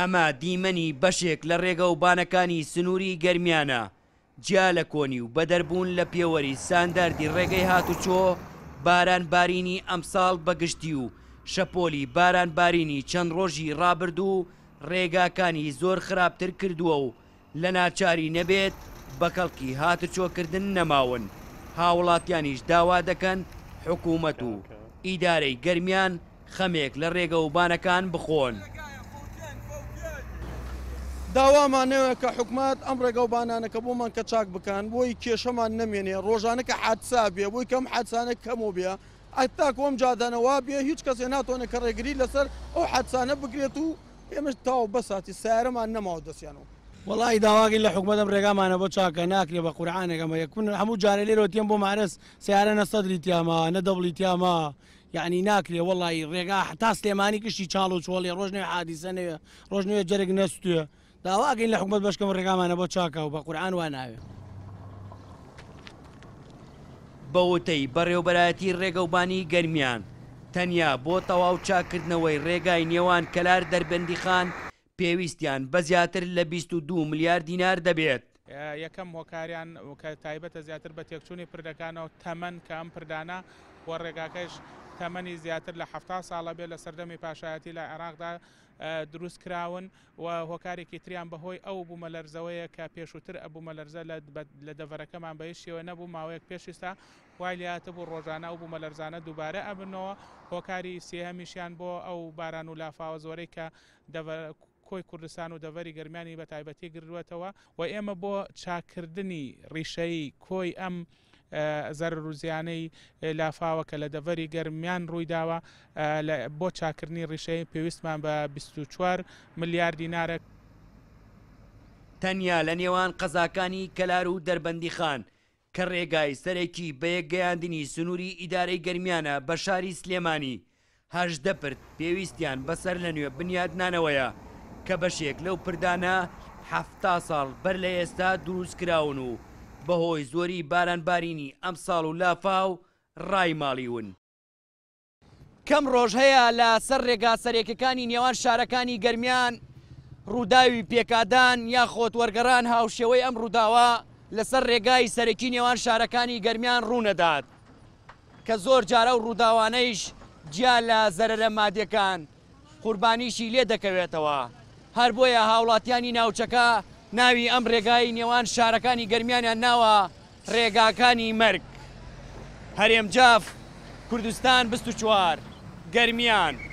ئەمە دیمەنی بەشێک لە ڕێگە و بانەکانی سنووری گەرمیانە جیا لە کۆنی و بەدەربوون لە پێوەری سانداردی ڕێگەی هاتوچۆ باران بارینی ئەمساڵ بەگشتی و شەپۆلی باران بارینی چەند ڕۆژی ڕابرد و ڕێگاکانی زۆر خراپتر کردووە و لە ناچاری نەبێت بەکەڵکی هاتوچۆکردن نەماون هاوڵاتیانیش داوا دەکەن حکوومەت و ئیدارەی گەرمیان خەمێک لە ڕێگە و بانەکان بخۆن. داوامانەوە کە حکومات ئەم ڕێگە و بانانەکە بۆمان کە چاک بکەن بۆی کێشەمان نمێنێ ڕۆژانەکە حادسا بێ بۆی کەم حادسانە کەمەوە بێ ئەتا کۆم جادانەوە بێ هیچ کەسێ ناتۆنە کە ڕێگری لەسەر ئەو حادسانە بگرێت و ئێمەش تاو بەساتی سارەمان نەماوە دەستیانەوە. وڵی داواگەی لە حکومەدەم ڕێگامانە بۆ چاکە ناکرێ بە قورعانەکەمە یەکون هەموو جارە لێرەوە تێم بۆ مارەس سیارە نەسەدلی تیامە نەدەڵی تیامە یعنی ناکرێ وڵی ڕێگا حتا سلێمانی کشتی چاڵ و چۆڵی ڕۆژنێ عادیسە نوێ ڕۆژنوێ جەرگ نەستوێ داواگەین لە حکومت بەشکەم ڕێگامانە بۆ چاکە و بە قورآان وا ناوێت بەوتەی بەڕێوبەرەتی ڕێگەوبانی گەرمیان تەنیا بۆ تەواو چاکردنەوەی ڕێگای نێوان کەلار دەربەندیخان پێویستیان بە زیاتر لە 22 ملیار دینار دەبێت یەکەم هۆکاریان کە تایبەتە زیاتر بە تێکچوونی پردەکانەوە تەمەەن کە ئەم پردانە بۆ ڕێگاکەش تەمەنی زیاتر لە هەفتا ساڵە بێت لە سەردەمی پاشایەتی لە عێراقدا دروست کراون و هۆکارێکی تریان بەهۆی ئەو بوومە لەرزەوەیە کە پێشووتر ئەبوومە لەرزە لە دەڤەرەکەمان بەیشیەوە نەبوو ماوەیەک پێشیستا والیاتە بوو ڕۆژانە و بوومە لەرزانە دووبارە ئەبنەوە هۆکاری سێهەمیشیان بۆ ئەو باران و لافاوە زۆرەی کە کۆی کوردستان و دەڤری گەرمانی بە تایبەتی گرروەتەوە و ئێمە بۆ چاکردنی ڕیشەی کۆی ئەم زەر روزیانەی لافاوەکە لە دەڤری گەرمیان ڕوویداوە بۆ چاکردنی ڕیشەی پێویستمان بە 24 ملیار دیینارە تەنیا لە نێوان قەزاکانی کەلار و دەربەندی خان کە ڕێگای سەرێکی بەیەکگەیاندنی سنووری ئیدارەی گەرمیانە بە شاری سلێمانی هەش دەپرد پێویستیان بەسەر لە نوێ بنیادنانەوەیە. کە بەشێک لەو پردانە هەفتا ساڵ بەر لە ئێستا دروست کراون و بەهۆی زۆری بارانبارینی ئەم ساڵ و لافااو ڕای ماڵیون. کەم ڕۆژ هەیە لە سەر ڕێگا سەرێکەکانی نێوان شارەکانی گەرمیان ڕووداوی پێکدان یا خۆت وەرگەران هاوشێوەی ئەم ڕووداوە لەسەر ڕێگای سەرەکی نێوان شارەکانی گەرمیان ڕوونەدات کە زۆر جارە و ڕووداوانەیش جیا لە زەرەرە مادەکان قوربانیشی لێ دەکەوێتەوە. هەر بۆیە هاوڵاتیانی ناوچەکە ناوی ئەم ڕێگای نێوان شارەکانی گەرمیانیان ناوە ڕێگاکانی مەرگ هەرێم جاف کوردستان 24 گەرمیان.